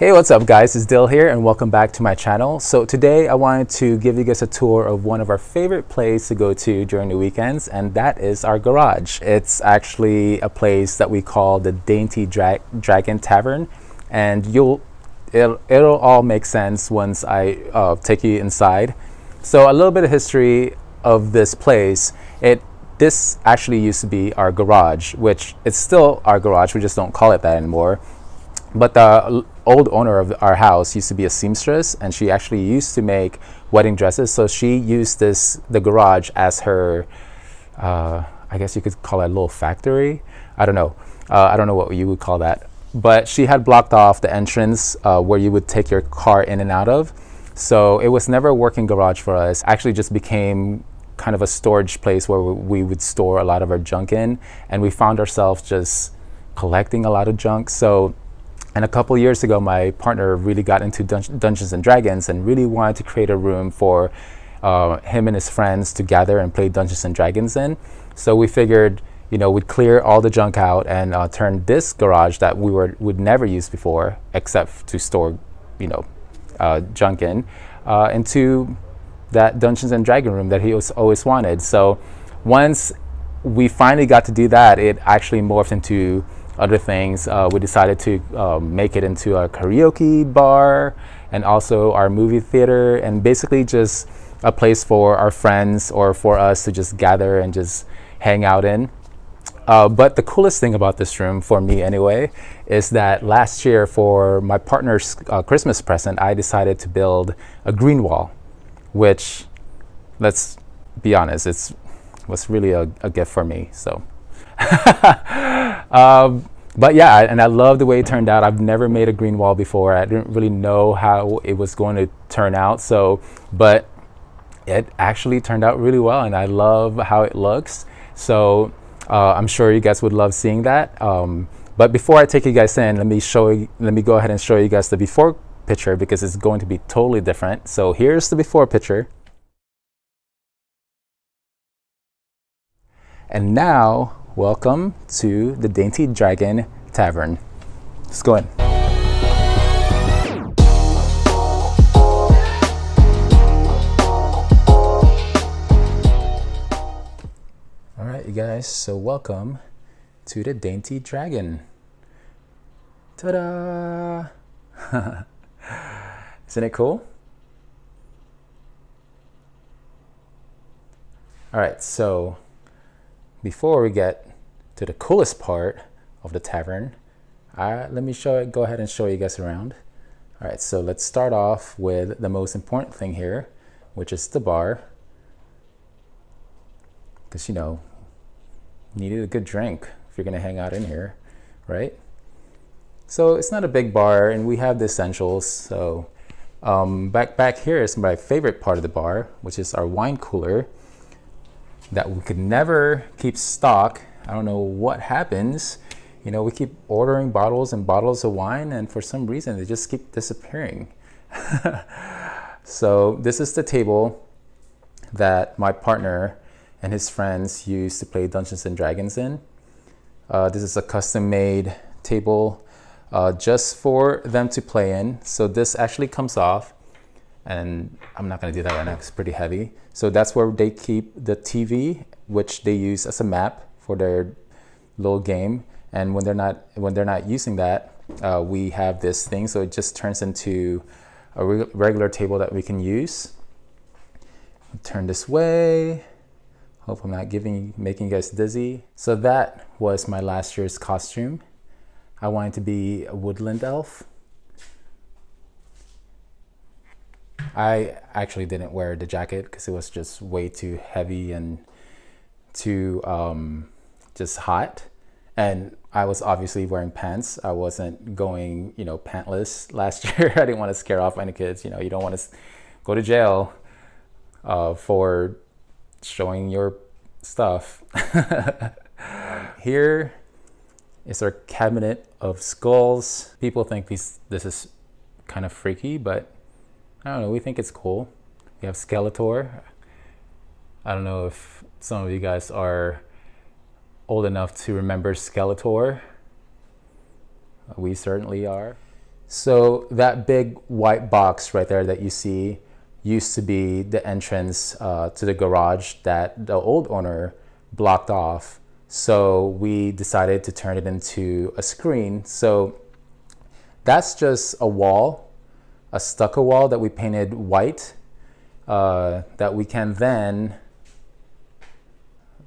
Hey, what's up guys? It's Dill here and welcome back to my channel. So today I wanted to give you guys a tour of one of our favorite places to go to during the weekends and that is our garage. It's actually a place that we call the Dainty Dra Dragon Tavern and you'll it'll, it'll, all make sense once I uh, take you inside. So a little bit of history of this place. It this actually used to be our garage, which it's still our garage, we just don't call it that anymore but the old owner of our house used to be a seamstress, and she actually used to make wedding dresses. So she used this the garage as her, uh, I guess you could call it a little factory. I don't know. Uh, I don't know what you would call that. But she had blocked off the entrance uh, where you would take your car in and out of. So it was never a working garage for us. Actually, just became kind of a storage place where we would store a lot of our junk in, and we found ourselves just collecting a lot of junk. So and a couple years ago, my partner really got into Dungeons and Dragons and really wanted to create a room for uh, him and his friends to gather and play Dungeons and Dragons in. So we figured, you know, we'd clear all the junk out and uh, turn this garage that we were would never use before, except to store, you know, uh, junk in, uh, into that Dungeons and Dragon room that he was always wanted. So once we finally got to do that, it actually morphed into other things, uh, we decided to um, make it into a karaoke bar and also our movie theater and basically just a place for our friends or for us to just gather and just hang out in. Uh, but the coolest thing about this room, for me anyway, is that last year for my partner's uh, Christmas present, I decided to build a green wall, which, let's be honest, it's was really a, a gift for me. So. um, but yeah, and I love the way it turned out. I've never made a green wall before. I didn't really know how it was going to turn out. So, but it actually turned out really well, and I love how it looks. So uh, I'm sure you guys would love seeing that. Um, but before I take you guys in, let me show you, let me go ahead and show you guys the before picture because it's going to be totally different. So here's the before picture. And now Welcome to the Dainty Dragon Tavern. Let's go in. All right, you guys, so welcome to the Dainty Dragon. Ta-da! Isn't it cool? All right, so before we get to the coolest part of the tavern, I, let me show go ahead and show you guys around. All right, so let's start off with the most important thing here, which is the bar. Because, you know, you needed a good drink if you're going to hang out in here, right? So it's not a big bar, and we have the essentials. So um, back, back here is my favorite part of the bar, which is our wine cooler that we could never keep stock. I don't know what happens. You know, we keep ordering bottles and bottles of wine, and for some reason, they just keep disappearing. so, this is the table that my partner and his friends used to play Dungeons and Dragons in. Uh, this is a custom made table uh, just for them to play in. So, this actually comes off, and I'm not going to do that right now, it's pretty heavy. So that's where they keep the TV, which they use as a map for their little game. And when they're not when they're not using that, uh, we have this thing. So it just turns into a re regular table that we can use. Turn this way. Hope I'm not giving making you guys dizzy. So that was my last year's costume. I wanted to be a woodland elf. I actually didn't wear the jacket because it was just way too heavy and too um, just hot. And I was obviously wearing pants. I wasn't going, you know, pantless last year. I didn't want to scare off any kids. You know, you don't want to go to jail uh, for showing your stuff. Here is our cabinet of skulls. People think these, this is kind of freaky, but I don't know. We think it's cool. We have Skeletor. I don't know if some of you guys are old enough to remember Skeletor. We certainly are. So that big white box right there that you see used to be the entrance uh, to the garage that the old owner blocked off. So we decided to turn it into a screen. So that's just a wall a stucco wall that we painted white uh, that we can then,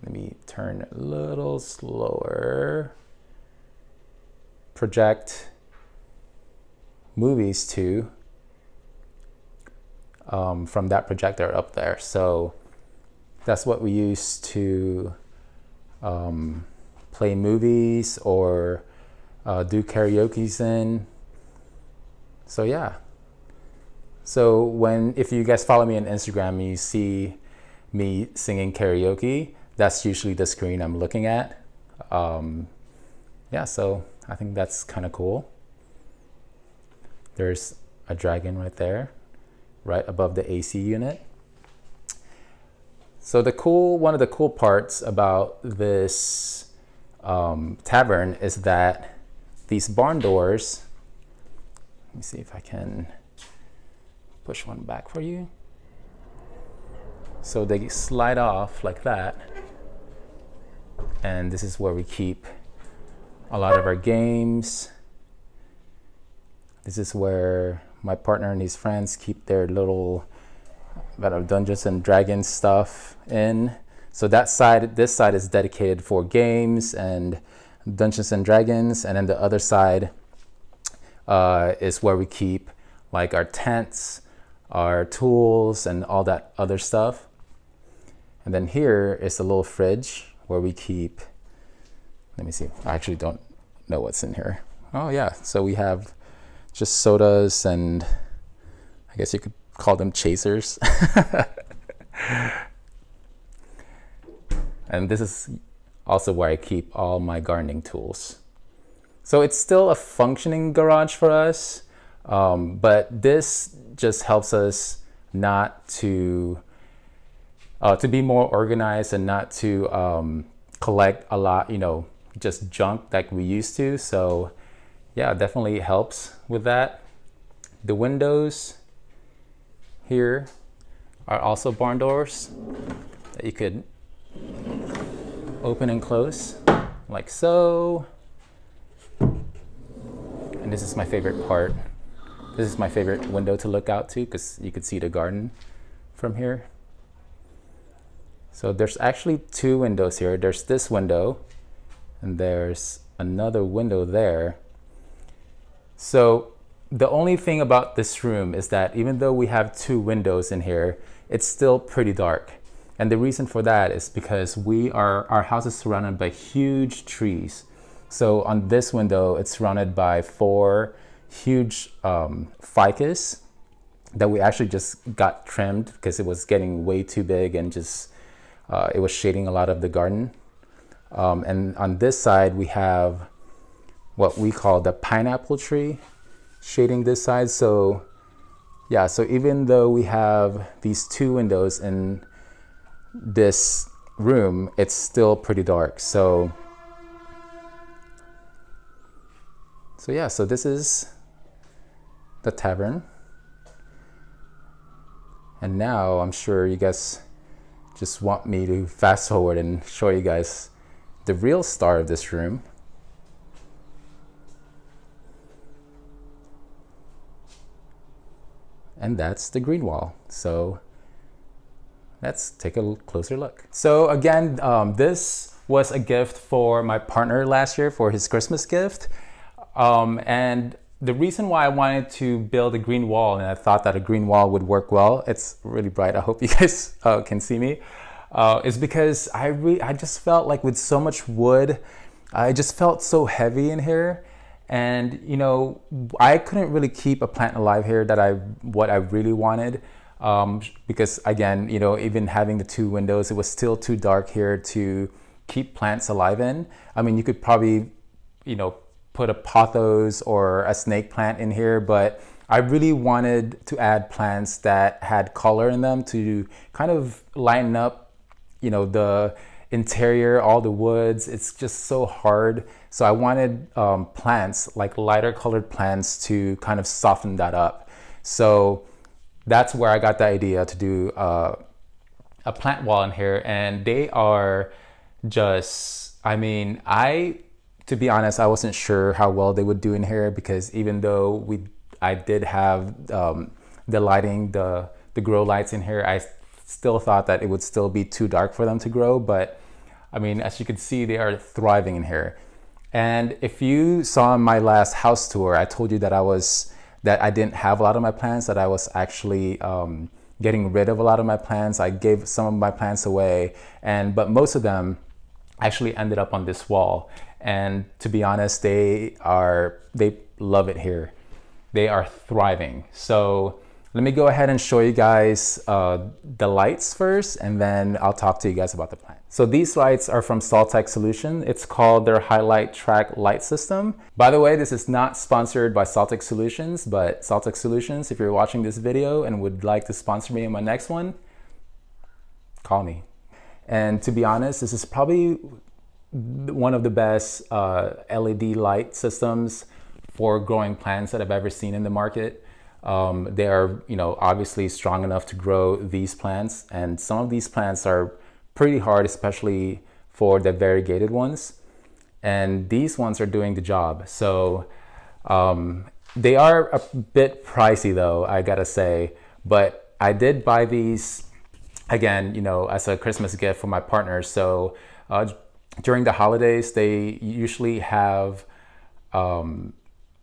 let me turn a little slower, project movies to um, from that projector up there. So that's what we use to um, play movies or uh, do karaoke's in. So yeah. So when if you guys follow me on Instagram and you see me singing karaoke, that's usually the screen I'm looking at. Um, yeah, so I think that's kind of cool. There's a dragon right there, right above the AC unit. So the cool, one of the cool parts about this um, tavern is that these barn doors, let me see if I can, push one back for you. So they slide off like that. And this is where we keep a lot of our games. This is where my partner and his friends keep their little that uh, of Dungeons and Dragons stuff in. So that side, this side is dedicated for games and Dungeons and Dragons, and then the other side uh, is where we keep like our tents our tools and all that other stuff. And then here is the little fridge where we keep, let me see, I actually don't know what's in here. Oh yeah, so we have just sodas and I guess you could call them chasers. and this is also where I keep all my gardening tools. So it's still a functioning garage for us. Um, but this just helps us not to uh, to be more organized and not to um, collect a lot, you know, just junk like we used to. So yeah, definitely helps with that. The windows here are also barn doors that you could open and close like so. And this is my favorite part. This is my favorite window to look out to because you could see the garden from here. So there's actually two windows here. There's this window and there's another window there. So the only thing about this room is that even though we have two windows in here, it's still pretty dark. And the reason for that is because we are, our house is surrounded by huge trees. So on this window, it's surrounded by four huge um, ficus that we actually just got trimmed because it was getting way too big and just uh, it was shading a lot of the garden. Um, and on this side, we have what we call the pineapple tree shading this side. So yeah, so even though we have these two windows in this room, it's still pretty dark. So, so yeah, so this is the tavern. And now I'm sure you guys just want me to fast forward and show you guys the real star of this room. And that's the green wall. So let's take a closer look. So again, um, this was a gift for my partner last year for his Christmas gift. Um, and the reason why I wanted to build a green wall and I thought that a green wall would work well, it's really bright. I hope you guys uh, can see me. Uh, is because I re- I just felt like with so much wood, I just felt so heavy in here, and you know I couldn't really keep a plant alive here that I what I really wanted. Um, because again, you know, even having the two windows, it was still too dark here to keep plants alive in. I mean, you could probably, you know, put a pothos or a snake plant in here, but I really wanted to add plants that had color in them to kind of lighten up, you know, the interior, all the woods. It's just so hard. So I wanted um, plants, like lighter colored plants, to kind of soften that up. So that's where I got the idea to do uh, a plant wall in here. And they are just, I mean, I to be honest, I wasn't sure how well they would do in here because even though we, I did have um, the lighting, the the grow lights in here, I still thought that it would still be too dark for them to grow. But I mean, as you can see, they are thriving in here. And if you saw my last house tour, I told you that I was that I didn't have a lot of my plants. That I was actually um, getting rid of a lot of my plants. I gave some of my plants away, and but most of them actually ended up on this wall. And to be honest, they are, they love it here. They are thriving. So let me go ahead and show you guys uh, the lights first, and then I'll talk to you guys about the plant. So these lights are from Saltech Solution. It's called their Highlight Track Light System. By the way, this is not sponsored by Saltech Solutions, but Saltech Solutions, if you're watching this video and would like to sponsor me in my next one, call me. And to be honest, this is probably one of the best uh, LED light systems for growing plants that I've ever seen in the market. Um, they are, you know, obviously strong enough to grow these plants, and some of these plants are pretty hard, especially for the variegated ones. And these ones are doing the job. So um, they are a bit pricey, though I gotta say. But I did buy these again, you know, as a Christmas gift for my partner. So uh, during the holidays, they usually have um,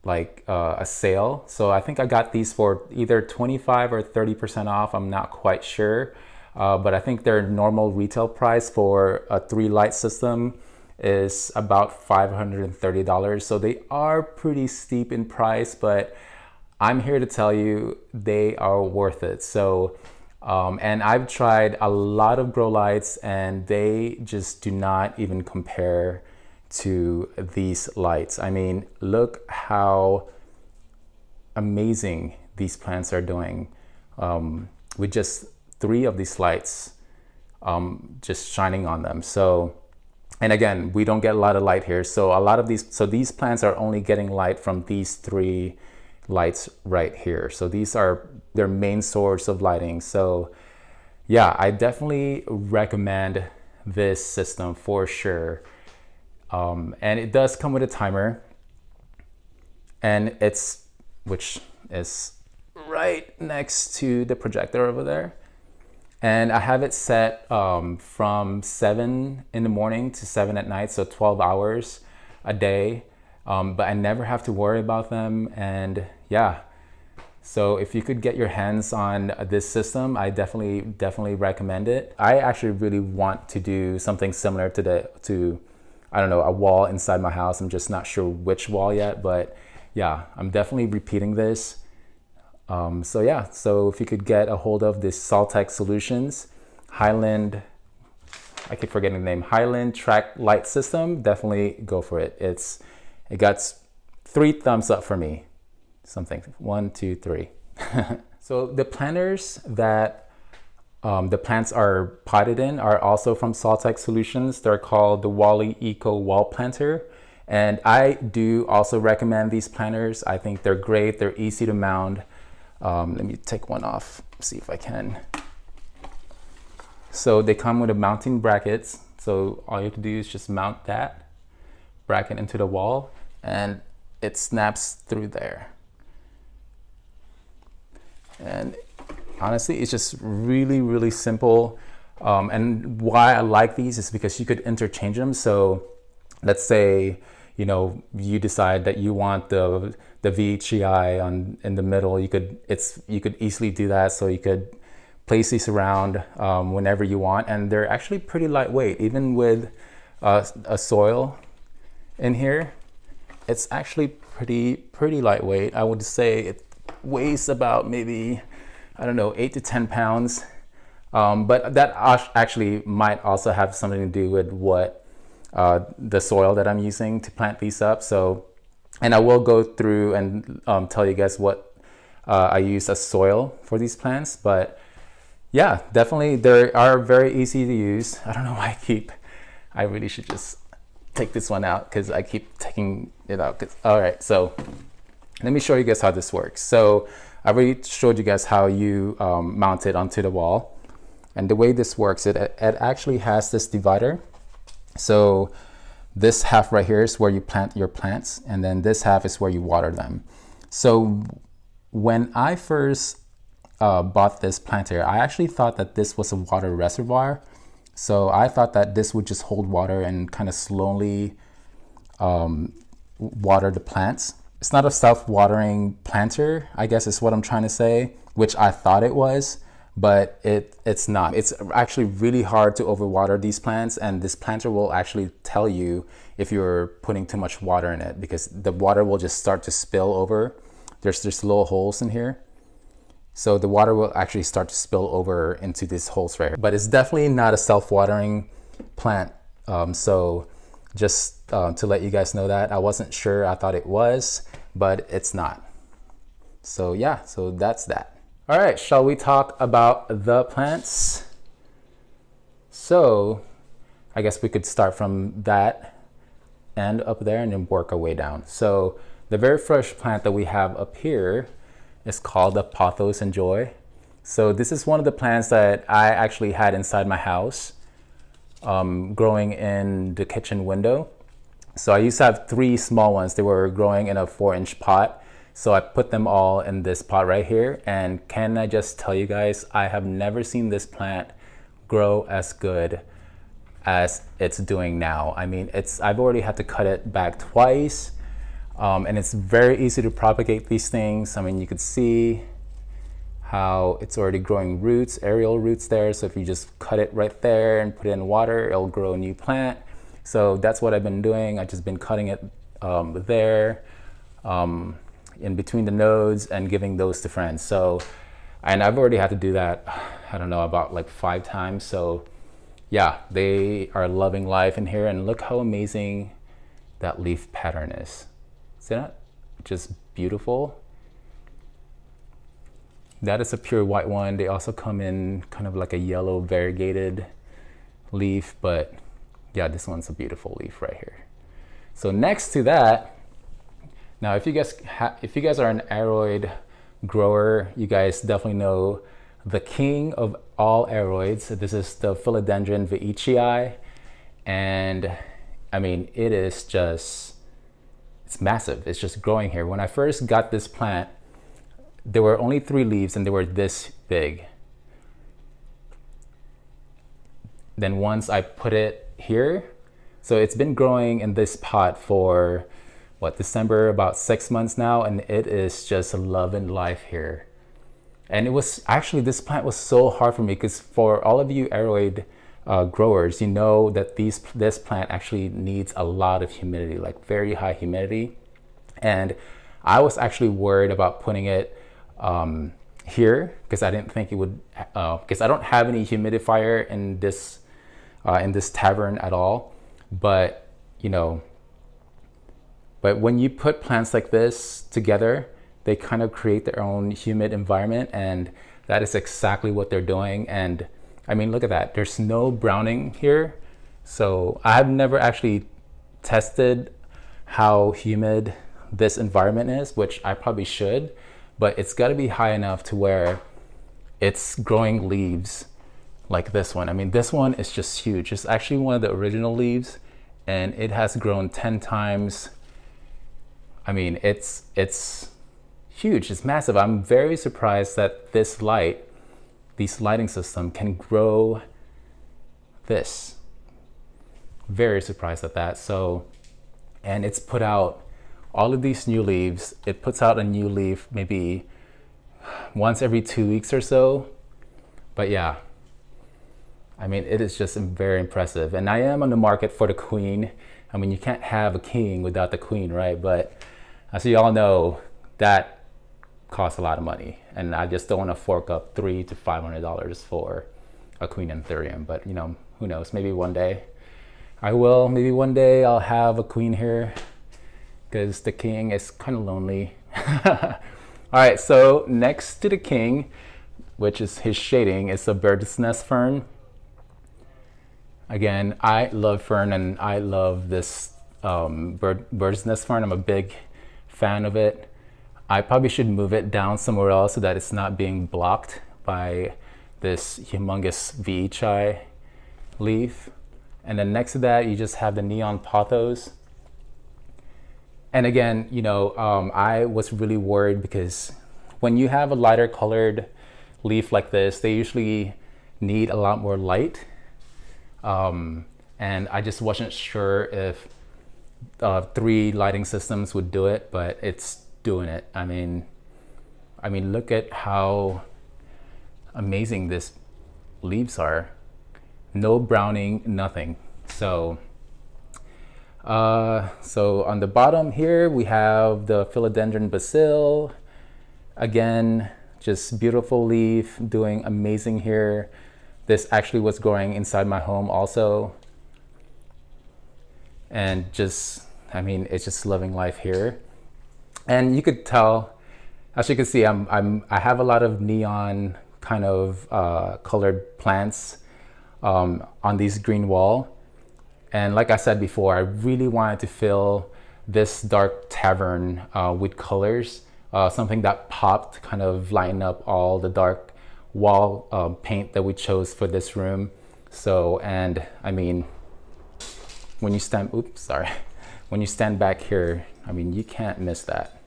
like uh, a sale. So I think I got these for either 25 or 30% off. I'm not quite sure. Uh, but I think their normal retail price for a three light system is about $530. So they are pretty steep in price, but I'm here to tell you they are worth it. So um, and I've tried a lot of grow lights and they just do not even compare to these lights. I mean, look how amazing these plants are doing um, with just three of these lights um, just shining on them. So, and again, we don't get a lot of light here. So a lot of these, so these plants are only getting light from these three lights right here. So these are their main source of lighting. So yeah, I definitely recommend this system for sure. Um, and it does come with a timer and it's, which is right next to the projector over there. And I have it set um, from seven in the morning to seven at night. So 12 hours a day, um, but I never have to worry about them. And yeah, so if you could get your hands on this system, I definitely definitely recommend it. I actually really want to do something similar to the to I don't know, a wall inside my house. I'm just not sure which wall yet, but yeah, I'm definitely repeating this. Um, so yeah, so if you could get a hold of this Saltech Solutions Highland, I keep forgetting the name, Highland Track Light System, definitely go for it. It's, it got three thumbs up for me something. One, two, three. so the planters that um, the plants are potted in are also from Saltech Solutions. They're called the Wally Eco Wall Planter. And I do also recommend these planters. I think they're great. They're easy to mound. Um, let me take one off, see if I can. So they come with a mounting brackets. So all you have to do is just mount that bracket into the wall and it snaps through there. And honestly, it's just really, really simple. Um, and why I like these is because you could interchange them. So let's say, you know, you decide that you want the, the VHI on, in the middle, you could, it's, you could easily do that. So you could place these around um, whenever you want. And they're actually pretty lightweight, even with uh, a soil in here. It's actually pretty, pretty lightweight. I would say it weighs about maybe, I don't know, eight to 10 pounds. Um, but that actually might also have something to do with what uh, the soil that I'm using to plant these up. So, and I will go through and um, tell you guys what uh, I use as soil for these plants. But yeah, definitely they are very easy to use. I don't know why I keep, I really should just take this one out because I keep taking it out. All right, so let me show you guys how this works. So I already showed you guys how you um, mount it onto the wall. And the way this works, it, it actually has this divider. So this half right here is where you plant your plants, and then this half is where you water them. So when I first uh, bought this planter, I actually thought that this was a water reservoir. So I thought that this would just hold water and kind of slowly um, water the plants it's not a self-watering planter, I guess is what I'm trying to say, which I thought it was, but it it's not. It's actually really hard to overwater these plants and this planter will actually tell you if you're putting too much water in it because the water will just start to spill over. There's there's little holes in here. So the water will actually start to spill over into these holes right here. But it's definitely not a self-watering plant. Um, so just uh, to let you guys know that I wasn't sure I thought it was but it's not. So yeah, so that's that. All right, shall we talk about the plants? So I guess we could start from that end up there and then work our way down. So the very first plant that we have up here is called the Pothos and Joy. So this is one of the plants that I actually had inside my house um, growing in the kitchen window. So I used to have three small ones. They were growing in a four inch pot. So I put them all in this pot right here. And can I just tell you guys, I have never seen this plant grow as good as it's doing now. I mean, it's I've already had to cut it back twice. Um, and it's very easy to propagate these things. I mean, you could see how it's already growing roots, aerial roots there. So if you just cut it right there and put it in water, it'll grow a new plant. So that's what I've been doing. I've just been cutting it um, there um, in between the nodes and giving those to friends. So, and I've already had to do that, I don't know, about like five times. So yeah, they are loving life in here. And look how amazing that leaf pattern is. See that just beautiful? That is a pure white one. They also come in kind of like a yellow variegated leaf, but yeah, this one's a beautiful leaf right here. So next to that, now if you guys, if you guys are an aroid grower, you guys definitely know the king of all aroids. This is the Philodendron veitchii, And I mean, it is just, it's massive. It's just growing here. When I first got this plant, there were only three leaves and they were this big. Then once I put it here. So it's been growing in this pot for what, December, about six months now, and it is just loving life here. And it was actually, this plant was so hard for me because for all of you aeroid uh, growers, you know that these, this plant actually needs a lot of humidity, like very high humidity. And I was actually worried about putting it um, here because I didn't think it would, because uh, I don't have any humidifier in this uh, in this tavern at all. But, you know, but when you put plants like this together, they kind of create their own humid environment. And that is exactly what they're doing. And I mean, look at that. There's no browning here. So I've never actually tested how humid this environment is, which I probably should, but it's got to be high enough to where it's growing leaves like this one. I mean, this one is just huge. It's actually one of the original leaves and it has grown 10 times. I mean, it's, it's huge, it's massive. I'm very surprised that this light, this lighting system can grow this. Very surprised at that. So, and it's put out all of these new leaves. It puts out a new leaf maybe once every two weeks or so. But yeah, I mean, it is just very impressive. And I am on the market for the queen. I mean, you can't have a king without the queen, right? But as you all know, that costs a lot of money. And I just don't want to fork up three to five hundred dollars for a queen in Ethereum. But you know, who knows? Maybe one day I will. Maybe one day I'll have a queen here because the king is kind of lonely. all right, so next to the king, which is his shading, is a bird's nest fern. Again, I love fern and I love this um, bird, bird's nest fern. I'm a big fan of it. I probably should move it down somewhere else so that it's not being blocked by this humongous VHI leaf. And then next to that, you just have the neon pothos. And again, you know, um, I was really worried because when you have a lighter colored leaf like this, they usually need a lot more light. Um, and I just wasn't sure if uh, three lighting systems would do it, but it's doing it. I mean, I mean, look at how amazing this leaves are. No browning, nothing. So, uh, so on the bottom here, we have the philodendron basil. Again, just beautiful leaf, doing amazing here this actually was growing inside my home also. And just, I mean, it's just loving life here. And you could tell, as you can see, I'm, I'm, I have a lot of neon kind of uh, colored plants um, on this green wall. And like I said before, I really wanted to fill this dark tavern uh, with colors, uh, something that popped, kind of lighten up all the dark wall um, paint that we chose for this room. So, and I mean, when you stand, oops, sorry. When you stand back here, I mean, you can't miss that.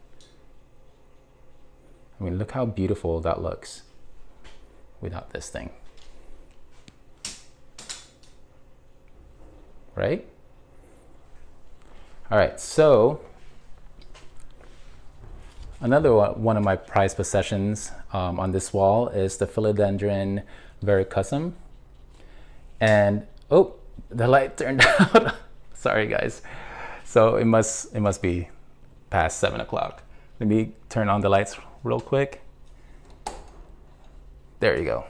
I mean, look how beautiful that looks without this thing. Right? All right, so Another one of my prized possessions um, on this wall is the philodendron vericussum. And, oh, the light turned out. Sorry, guys. So it must, it must be past seven o'clock. Let me turn on the lights real quick. There you go.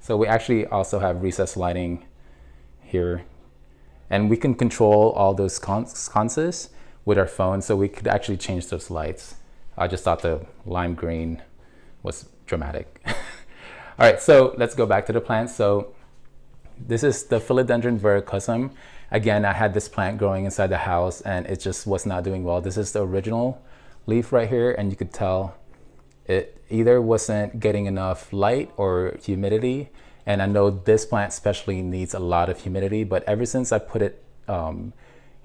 So we actually also have recessed lighting here and we can control all those sconces with our phone, so we could actually change those lights. I just thought the lime green was dramatic. All right, so let's go back to the plant. So this is the philodendron vericosum. Again, I had this plant growing inside the house and it just was not doing well. This is the original leaf right here and you could tell it either wasn't getting enough light or humidity. And I know this plant especially needs a lot of humidity, but ever since I put it um,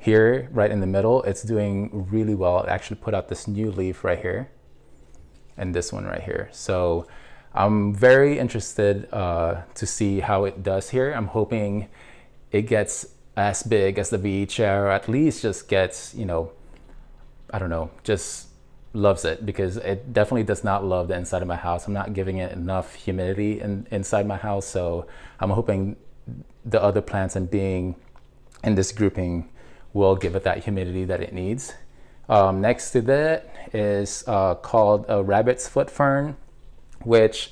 here, right in the middle, it's doing really well. It actually put out this new leaf right here and this one right here. So I'm very interested uh, to see how it does here. I'm hoping it gets as big as the VE chair, or at least just gets, you know, I don't know, just loves it because it definitely does not love the inside of my house. I'm not giving it enough humidity in, inside my house. So I'm hoping the other plants and being in this grouping will give it that humidity that it needs. Um, next to that is uh, called a rabbit's foot fern, which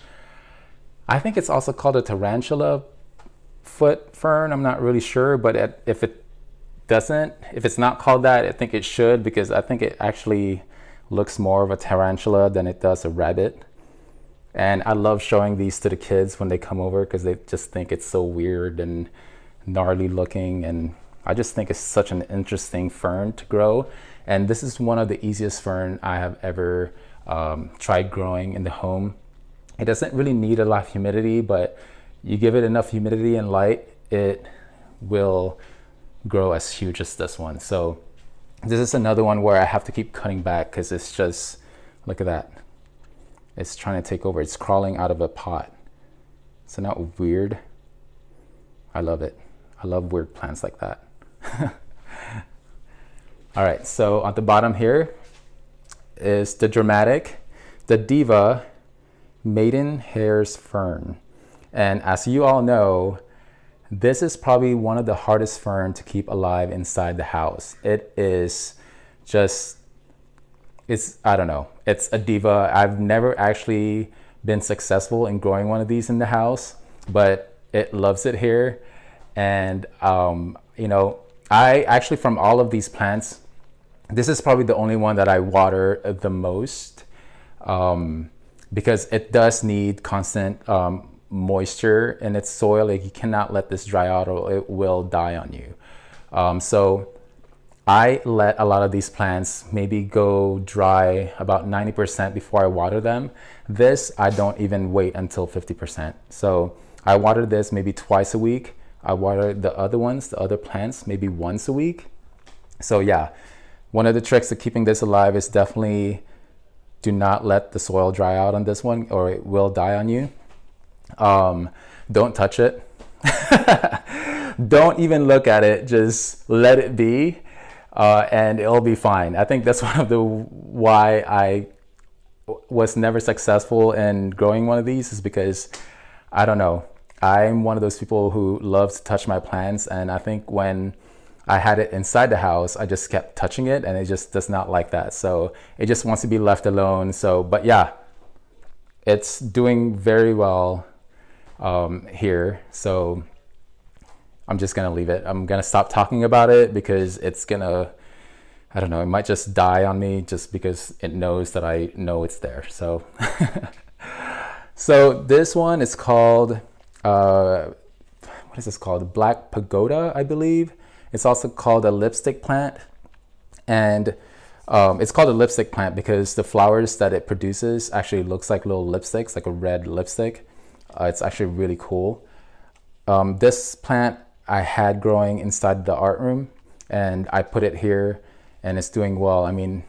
I think it's also called a tarantula foot fern. I'm not really sure, but if it doesn't, if it's not called that, I think it should because I think it actually looks more of a tarantula than it does a rabbit. And I love showing these to the kids when they come over because they just think it's so weird and gnarly looking and I just think it's such an interesting fern to grow. And this is one of the easiest fern I have ever um, tried growing in the home. It doesn't really need a lot of humidity, but you give it enough humidity and light, it will grow as huge as this one. So this is another one where I have to keep cutting back because it's just, look at that. It's trying to take over. It's crawling out of a pot. It's not weird. I love it. I love weird plants like that. All right, so at the bottom here is the dramatic, the diva, Maiden Hair's Fern. And as you all know, this is probably one of the hardest fern to keep alive inside the house. It is just, it's, I don't know, it's a diva. I've never actually been successful in growing one of these in the house, but it loves it here. And, um, you know, I actually, from all of these plants, this is probably the only one that I water the most um, because it does need constant um, moisture in its soil. Like you cannot let this dry out or it will die on you. Um, so I let a lot of these plants maybe go dry about 90% before I water them. This, I don't even wait until 50%. So I water this maybe twice a week I water the other ones, the other plants, maybe once a week. So yeah, one of the tricks to keeping this alive is definitely do not let the soil dry out on this one or it will die on you. Um, don't touch it. don't even look at it. Just let it be uh, and it'll be fine. I think that's one of the why I was never successful in growing one of these is because I don't know. I'm one of those people who love to touch my plants, and I think when I had it inside the house, I just kept touching it, and it just does not like that. So it just wants to be left alone. So, but yeah, it's doing very well um, here. So I'm just gonna leave it. I'm gonna stop talking about it because it's gonna, I don't know, it might just die on me just because it knows that I know it's there. So, so this one is called uh, what is this called? Black Pagoda, I believe. It's also called a lipstick plant. And um, it's called a lipstick plant because the flowers that it produces actually looks like little lipsticks, like a red lipstick. Uh, it's actually really cool. Um, this plant I had growing inside the art room and I put it here and it's doing well. I mean,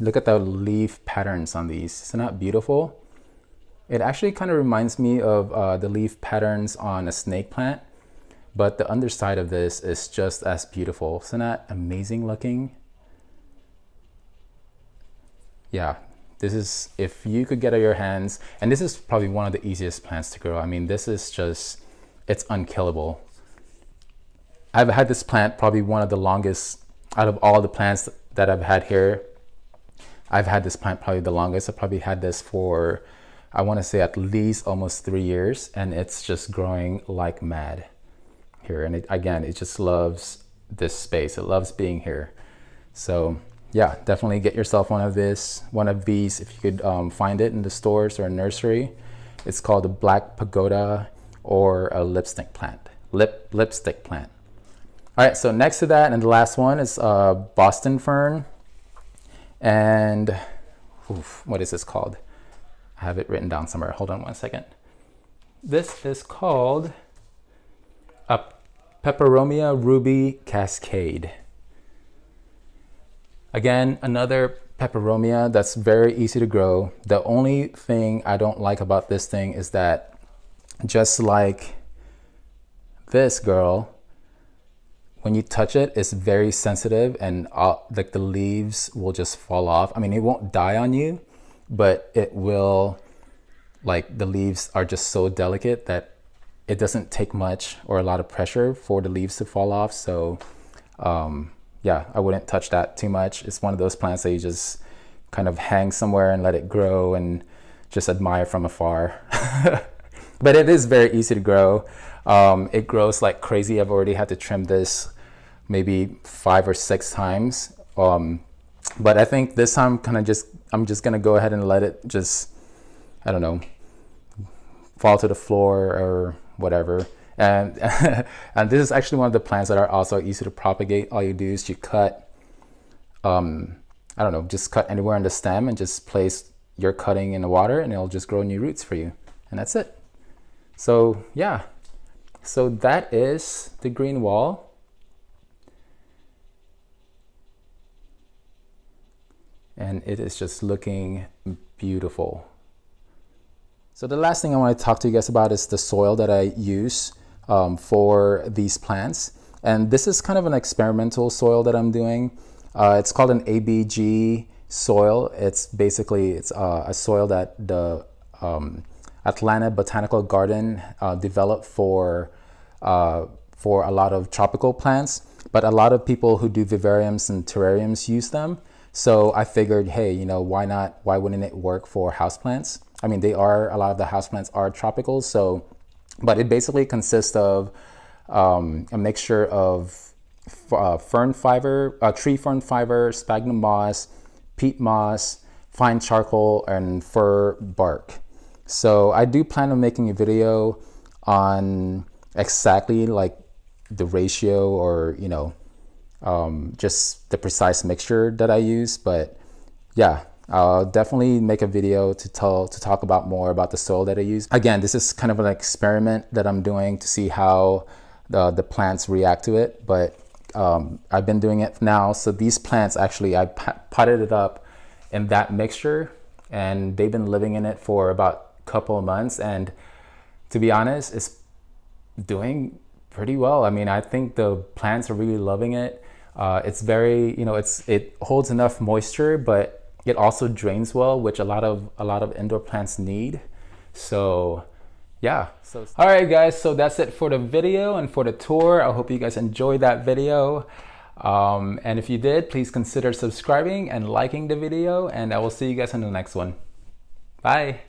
look at the leaf patterns on these. It's not beautiful? It actually kind of reminds me of uh, the leaf patterns on a snake plant, but the underside of this is just as beautiful. Isn't that amazing looking? Yeah, this is, if you could get your hands, and this is probably one of the easiest plants to grow. I mean, this is just, it's unkillable. I've had this plant probably one of the longest out of all the plants that I've had here. I've had this plant probably the longest. I have probably had this for I want to say at least almost three years, and it's just growing like mad here. And it, again, it just loves this space. It loves being here. So yeah, definitely get yourself one of this, one of these if you could um, find it in the stores or nursery. It's called a black pagoda or a lipstick plant. Lip lipstick plant. All right, so next to that and the last one is uh, Boston fern, and oof, what is this called? have it written down somewhere. Hold on one second. This is called a Peperomia ruby cascade. Again, another peperomia that's very easy to grow. The only thing I don't like about this thing is that just like this girl, when you touch it, it's very sensitive and all, like the leaves will just fall off. I mean, it won't die on you, but it will like the leaves are just so delicate that it doesn't take much or a lot of pressure for the leaves to fall off. So um, yeah, I wouldn't touch that too much. It's one of those plants that you just kind of hang somewhere and let it grow and just admire from afar. but it is very easy to grow. Um, it grows like crazy. I've already had to trim this maybe five or six times. Um, but I think this time kind of just I'm just gonna go ahead and let it just I don't know fall to the floor or whatever and and this is actually one of the plants that are also easy to propagate all you do is you cut um, I don't know just cut anywhere on the stem and just place your cutting in the water and it'll just grow new roots for you and that's it so yeah so that is the green wall and it is just looking beautiful. So the last thing I want to talk to you guys about is the soil that I use um, for these plants. And this is kind of an experimental soil that I'm doing. Uh, it's called an ABG soil. It's basically it's uh, a soil that the um, Atlanta Botanical Garden uh, developed for uh, for a lot of tropical plants. But a lot of people who do vivariums and terrariums use them. So I figured, hey, you know, why not? Why wouldn't it work for houseplants? I mean, they are a lot of the houseplants are tropical, so but it basically consists of um, a mixture of uh, fern fiber, uh, tree fern fiber, sphagnum moss, peat moss, fine charcoal, and fir bark. So I do plan on making a video on exactly like the ratio or you know um, just the precise mixture that I use. But yeah, I'll definitely make a video to tell to talk about more about the soil that I use. Again, this is kind of an experiment that I'm doing to see how the, the plants react to it. But um, I've been doing it now. So these plants actually, I potted it up in that mixture and they've been living in it for about a couple of months. And to be honest, it's doing pretty well. I mean, I think the plants are really loving it. Uh, it's very, you know, it's it holds enough moisture, but it also drains well, which a lot of a lot of indoor plants need. So yeah. So all right, guys. So that's it for the video and for the tour. I hope you guys enjoyed that video. Um, and if you did, please consider subscribing and liking the video. And I will see you guys in the next one. Bye.